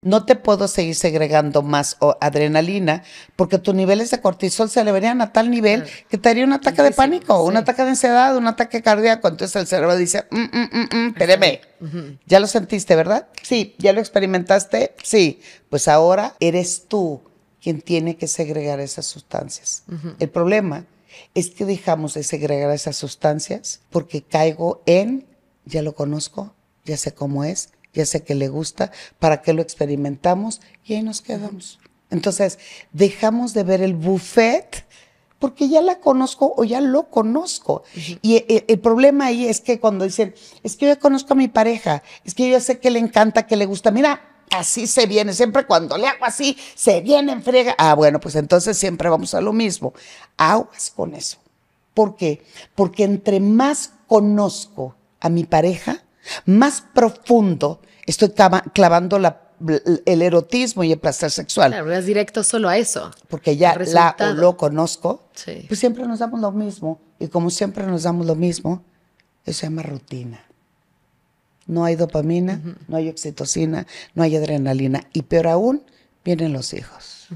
no te puedo seguir segregando más adrenalina porque tus niveles de cortisol se elevarían a tal nivel que te haría un ataque de pánico, un ataque de ansiedad, un ataque cardíaco. Entonces el cerebro dice, mm, mm, mm, mm ya lo sentiste, ¿verdad? Sí, ya lo experimentaste, sí. Pues ahora eres tú quien tiene que segregar esas sustancias. El problema es que dejamos de segregar esas sustancias porque caigo en, ya lo conozco, ya sé cómo es, ya sé que le gusta, para que lo experimentamos y ahí nos quedamos. Entonces, dejamos de ver el buffet porque ya la conozco o ya lo conozco. Y eh, el, problema ahí es que cuando dicen, es que yo conozco a mi pareja, es que yo ya sé que le encanta, que le gusta, mira, así se viene, siempre cuando le hago así, se viene en Ah, bueno, pues entonces siempre vamos a lo mismo. Aguas con eso. ¿Por qué? Porque entre más conozco a mi pareja, más profundo estoy clavando el erotismo y el placer sexual. Claro, es directo solo a eso. Porque ya la o lo conozco, sí. pues siempre nos damos lo mismo. Y como siempre nos damos lo mismo, eso se llama rutina. No hay dopamina, no hay oxitocina, no hay adrenalina. Y peor aún, vienen los hijos.